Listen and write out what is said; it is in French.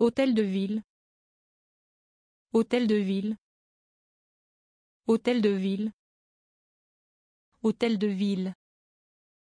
Hôtel de ville. Hôtel de ville. Hôtel de ville. Hôtel de ville.